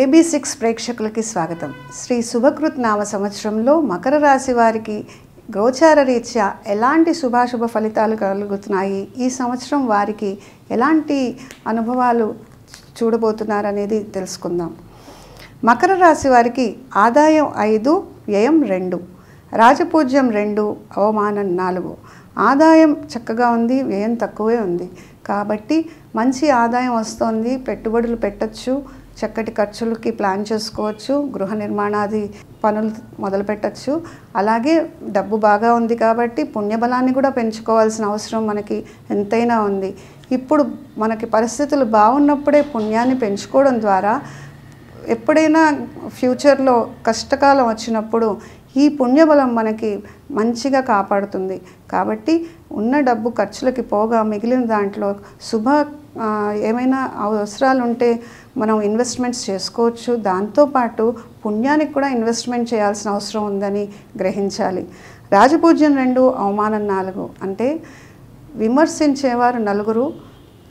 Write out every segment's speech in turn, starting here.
AB six ప్రేక్షకులకి స్వాగతం శ్రీ శుభకృత్ నామ సంవత్సరంలో మకర రాశి వారికి గోచార రీత్యా ఎలాంటి శుభాశుభ ఫలితాలు కలుగుతున్నాయి ఈ సంవత్సరం వారికి ఎలాంటి అనుభవాలు చూడబోతున్నారనేది తెలుసుకుందాం మకర రాశి వారికి ఆదాయం ఐదు వ్యయం రెండు రాజపూజ్యం రెండు అవమానం నాలుగు ఆదాయం చక్కగా ఉంది వ్యయం తక్కువే ఉంది కాబట్టి మంచి ఆదాయం వస్తుంది పెట్టుబడులు పెట్టచ్చు చక్కటి ఖర్చులకి ప్లాన్ చేసుకోవచ్చు గృహ నిర్మాణాది పనులు మొదలుపెట్టచ్చు అలాగే డబ్బు బాగా ఉంది కాబట్టి పుణ్యబలాన్ని కూడా పెంచుకోవాల్సిన అవసరం మనకి ఎంతైనా ఉంది ఇప్పుడు మనకి పరిస్థితులు బాగున్నప్పుడే పుణ్యాన్ని పెంచుకోవడం ద్వారా ఎప్పుడైనా ఫ్యూచర్లో కష్టకాలం వచ్చినప్పుడు ఈ పుణ్యబలం మనకి మంచిగా కాపాడుతుంది కాబట్టి ఉన్న డబ్బు ఖర్చులకి పోగా మిగిలిన దాంట్లో శుభ ఏమైనా అవసరాలు ఉంటే మనం ఇన్వెస్ట్మెంట్స్ చేసుకోవచ్చు దాంతోపాటు పుణ్యానికి కూడా ఇన్వెస్ట్మెంట్ చేయాల్సిన అవసరం ఉందని గ్రహించాలి రాజపూజ్యం రెండు అవమానం నాలుగు అంటే విమర్శించేవారు నలుగురు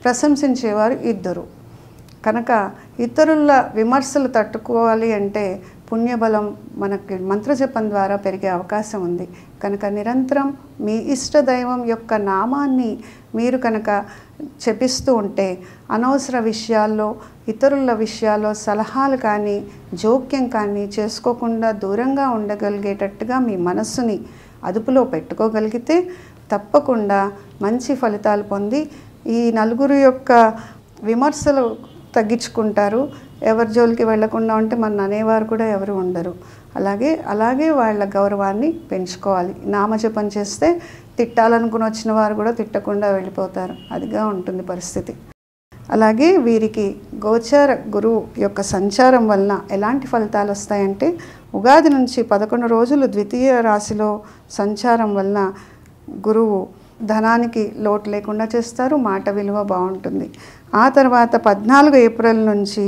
ప్రశంసించేవారు ఇద్దరు కనుక ఇతరుల విమర్శలు తట్టుకోవాలి అంటే పుణ్యబలం మనకి మంత్రజపం ద్వారా పెరిగే అవకాశం ఉంది కనుక నిరంతరం మీ ఇష్ట దైవం యొక్క నామాన్ని మీరు కనుక చెప్పిస్తూ ఉంటే అనవసర విషయాల్లో ఇతరుల విషయాల్లో సలహాలు కానీ జోక్యం కానీ చేసుకోకుండా దూరంగా ఉండగలిగేటట్టుగా మీ మనస్సుని అదుపులో పెట్టుకోగలిగితే తప్పకుండా మంచి ఫలితాలు పొంది ఈ నలుగురు యొక్క విమర్శలు తగ్గించుకుంటారు ఎవరి జోలికి వెళ్లకుండా ఉంటే మన అనేవారు కూడా ఎవరు ఉండరు అలాగే అలాగే వాళ్ళ గౌరవాన్ని పెంచుకోవాలి నామజపం చేస్తే తిట్టాలనుకుని వచ్చిన వారు కూడా తిట్టకుండా వెళ్ళిపోతారు అదిగా ఉంటుంది పరిస్థితి అలాగే వీరికి గోచార గురువు యొక్క సంచారం వలన ఎలాంటి ఫలితాలు వస్తాయంటే ఉగాది నుంచి పదకొండు రోజులు ద్వితీయ రాశిలో సంచారం వలన గురువు ధనానికి లోటు లేకుండా చేస్తారు మాట విలువ బాగుంటుంది ఆ తర్వాత పద్నాలుగు ఏప్రిల్ నుంచి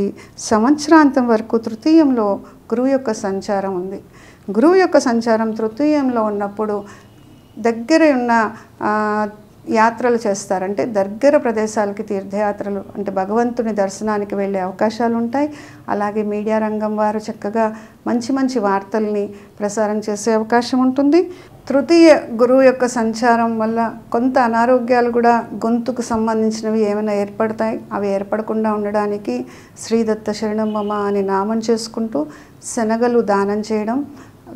సంవత్సరాంతం వరకు తృతీయంలో గురువు యొక్క సంచారం ఉంది గురువు యొక్క సంచారం తృతీయంలో ఉన్నప్పుడు దగ్గర ఉన్న యాత్రలు చేస్తారంటే దగ్గర ప్రదేశాలకి తీర్థయాత్రలు అంటే భగవంతుని దర్శనానికి వెళ్ళే అవకాశాలు ఉంటాయి అలాగే మీడియా రంగం వారు చక్కగా మంచి మంచి వార్తల్ని ప్రసారం చేసే అవకాశం ఉంటుంది తృతీయ గురువు యొక్క సంచారం వల్ల కొంత అనారోగ్యాలు కూడా గొంతుకు సంబంధించినవి ఏమైనా ఏర్పడతాయి అవి ఏర్పడకుండా ఉండడానికి శ్రీదత్త శరణమ్మ అని నామం చేసుకుంటూ శనగలు దానం చేయడం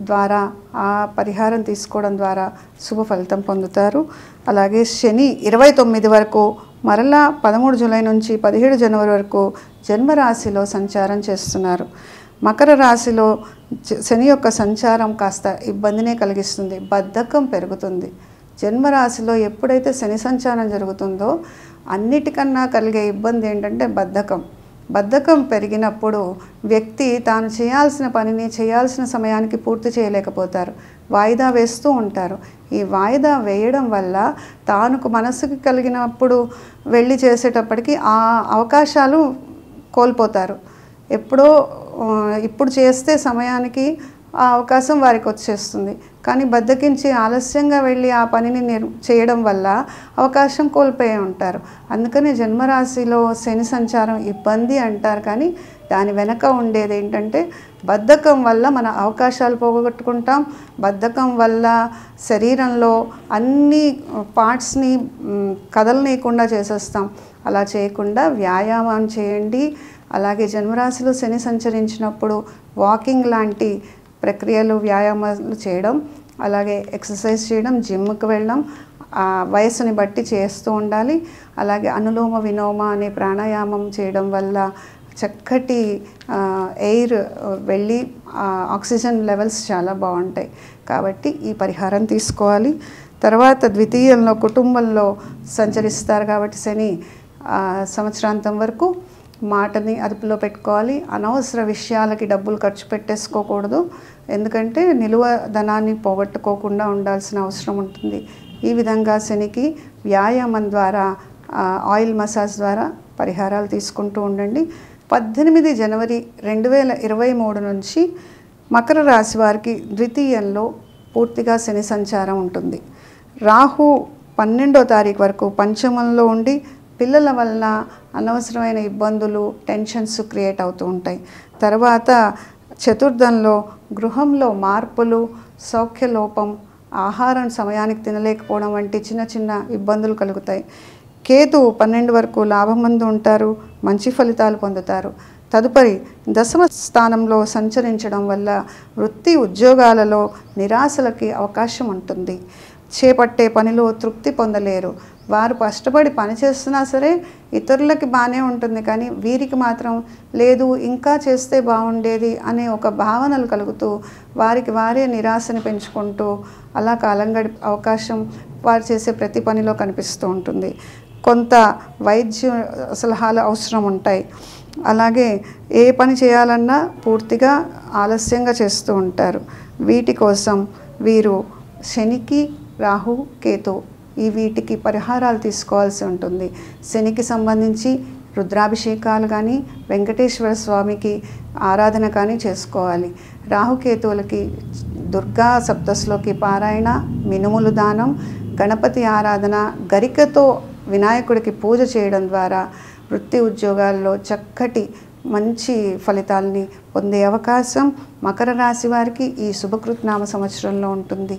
ద్వారా ఆ పరిహారం తీసుకోవడం ద్వారా శుభ ఫలితం పొందుతారు అలాగే శని ఇరవై తొమ్మిది వరకు మరలా పదమూడు జూలై నుంచి పదిహేడు జనవరి వరకు జన్మరాశిలో సంచారం చేస్తున్నారు మకర రాశిలో శని యొక్క సంచారం కాస్త ఇబ్బందినే కలిగిస్తుంది బద్ధకం పెరుగుతుంది జన్మరాశిలో ఎప్పుడైతే శని సంచారం జరుగుతుందో అన్నిటికన్నా కలిగే ఇబ్బంది ఏంటంటే బద్ధకం బద్ధకం పెరిగినప్పుడు వ్యక్తి తాను చేయాల్సిన పనిని చేయాల్సిన సమయానికి పూర్తి చేయలేకపోతారు వాయిదా వేస్తూ ఉంటారు ఈ వాయిదా వేయడం వల్ల తానుకు మనసుకు కలిగినప్పుడు వెళ్ళి చేసేటప్పటికి ఆ అవకాశాలు కోల్పోతారు ఎప్పుడో ఇప్పుడు చేస్తే సమయానికి ఆ అవకాశం వారికి వచ్చేస్తుంది కానీ బద్దకించి ఆలస్యంగా వెళ్ళి ఆ పనిని చేయడం వల్ల అవకాశం కోల్పోయి ఉంటారు అందుకనే జన్మరాశిలో శని సంచారం ఇబ్బంది అంటారు కానీ దాని వెనక ఉండేది ఏంటంటే బద్ధకం వల్ల మన అవకాశాలు పోగొట్టుకుంటాం బద్ధకం వల్ల శరీరంలో అన్ని పార్ట్స్ని కదలనీయకుండా చేసేస్తాం అలా చేయకుండా వ్యాయామం చేయండి అలాగే జన్మరాశిలో శని సంచరించినప్పుడు వాకింగ్ లాంటి ప్రక్రియలు వ్యాయామాలు చేయడం అలాగే ఎక్సర్సైజ్ చేయడం జిమ్కి వెళ్ళడం వయసుని బట్టి చేస్తూ ఉండాలి అలాగే అనులోమ వినోమ అనే ప్రాణాయామం చేయడం వల్ల చక్కటి ఎయిర్ వెళ్ళి ఆక్సిజన్ లెవెల్స్ చాలా బాగుంటాయి కాబట్టి ఈ పరిహారం తీసుకోవాలి తర్వాత ద్వితీయంలో కుటుంబంలో సంచరిస్తారు కాబట్టి శని సంవత్సరాంతం వరకు మాటని అదుపులో పెట్టుకోవాలి అనవసర విషయాలకి డబ్బులు ఖర్చు పెట్టేసుకోకూడదు ఎందుకంటే నిలువ ధనాన్ని పోగొట్టుకోకుండా ఉండాల్సిన అవసరం ఉంటుంది ఈ విధంగా శనికి వ్యాయామం ద్వారా ఆయిల్ మసాజ్ ద్వారా పరిహారాలు తీసుకుంటూ ఉండండి పద్దెనిమిది జనవరి రెండు వేల ఇరవై మూడు నుంచి మకర రాశి వారికి ద్వితీయంలో పూర్తిగా శని సంచారం ఉంటుంది రాహు పన్నెండో తారీఖు వరకు పంచమంలో ఉండి పిల్లల వల్ల అనవసరమైన ఇబ్బందులు టెన్షన్స్ క్రియేట్ అవుతూ ఉంటాయి తర్వాత చతుర్థంలో గృహంలో మార్పులు సౌఖ్య లోపం ఆహారం సమయానికి తినలేకపోవడం వంటి చిన్న చిన్న ఇబ్బందులు కలుగుతాయి కేతు పన్నెండు వరకు లాభమందు ఉంటారు మంచి ఫలితాలు పొందుతారు తదుపరి దశమ స్థానంలో సంచరించడం వల్ల వృత్తి ఉద్యోగాలలో నిరాశలకి అవకాశం ఉంటుంది చేపట్టే పనిలో తృప్తి పొందలేరు వారు కష్టపడి పని చేస్తున్నా సరే ఇతరులకి బాగానే ఉంటుంది కానీ వీరికి మాత్రం లేదు ఇంకా చేస్తే బాగుండేది అనే ఒక భావనలు కలుగుతూ వారికి వారే నిరాశను పెంచుకుంటూ అలా కాలం గడి అవకాశం వారు చేసే ప్రతి పనిలో కనిపిస్తూ ఉంటుంది కొంత వైద్య సలహాలు అవసరం ఉంటాయి అలాగే ఏ పని చేయాలన్నా పూర్తిగా ఆలస్యంగా చేస్తూ ఉంటారు వీటి కోసం వీరు శనికి రాహు కేతు ఈ వీటికి పరిహారాలు తీసుకోవాల్సి ఉంటుంది శనికి సంబంధించి రుద్రాభిషేకాలు కానీ వెంకటేశ్వర స్వామికి ఆరాధన కానీ చేసుకోవాలి రాహుకేతువులకి దుర్గా సప్తస్లోకి పారాయణ మినుములు దానం గణపతి ఆరాధన గరికతో వినాయకుడికి పూజ చేయడం ద్వారా వృత్తి ఉద్యోగాల్లో చక్కటి మంచి ఫలితాలని పొందే అవకాశం మకర రాశి వారికి ఈ శుభకృత్నామ సంవత్సరంలో ఉంటుంది